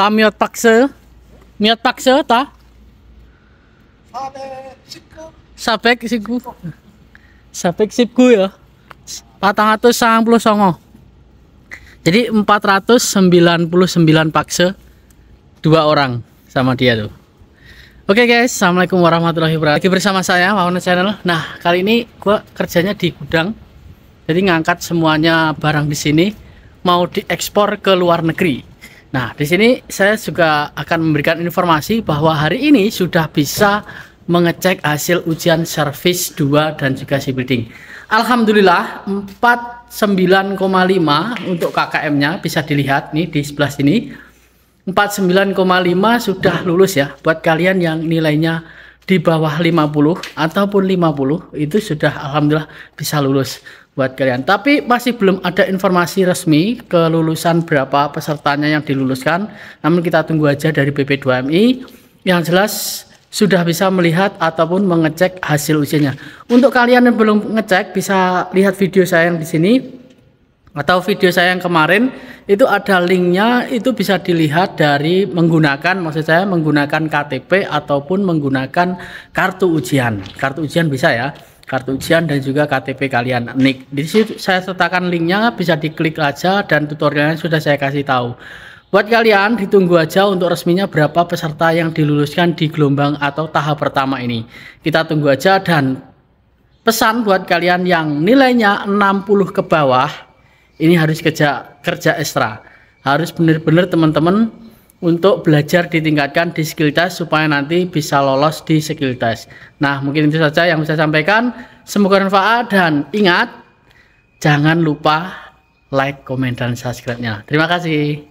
ta mia taxe mia taxe ta sapek sikku. sapek sikku ya 499. puluh jadi 499 pakse dua orang sama dia tuh Oke okay guys, Assalamualaikum warahmatullahi wabarakatuh Lagi bersama saya, Mawana Channel Nah, kali ini gue kerjanya di gudang Jadi ngangkat semuanya barang di sini Mau diekspor ke luar negeri Nah, di sini saya juga akan memberikan informasi bahwa hari ini sudah bisa mengecek hasil ujian service 2 dan juga si building. Alhamdulillah 49,5 untuk KKM-nya bisa dilihat nih di sebelah sini. 49,5 sudah lulus ya buat kalian yang nilainya di bawah 50 ataupun 50 itu sudah alhamdulillah bisa lulus buat kalian. Tapi masih belum ada informasi resmi kelulusan berapa pesertanya yang diluluskan. Namun kita tunggu aja dari BP2MI. Yang jelas sudah bisa melihat ataupun mengecek hasil ujiannya. Untuk kalian yang belum ngecek bisa lihat video saya yang di sini atau video saya yang kemarin itu ada linknya itu bisa dilihat dari menggunakan maksud saya menggunakan KTP ataupun menggunakan kartu ujian kartu ujian bisa ya kartu ujian dan juga KTP kalian nik di situ saya sertakan linknya bisa diklik aja dan tutorialnya sudah saya kasih tahu Buat kalian, ditunggu aja untuk resminya berapa peserta yang diluluskan di gelombang atau tahap pertama ini. Kita tunggu aja dan pesan buat kalian yang nilainya 60 ke bawah, ini harus kerja kerja ekstra harus benar-benar teman-teman untuk belajar ditingkatkan di skill test supaya nanti bisa lolos di skill test. Nah, mungkin itu saja yang bisa sampaikan. Semoga bermanfaat dan ingat jangan lupa like, komen dan subscribe-nya. Terima kasih.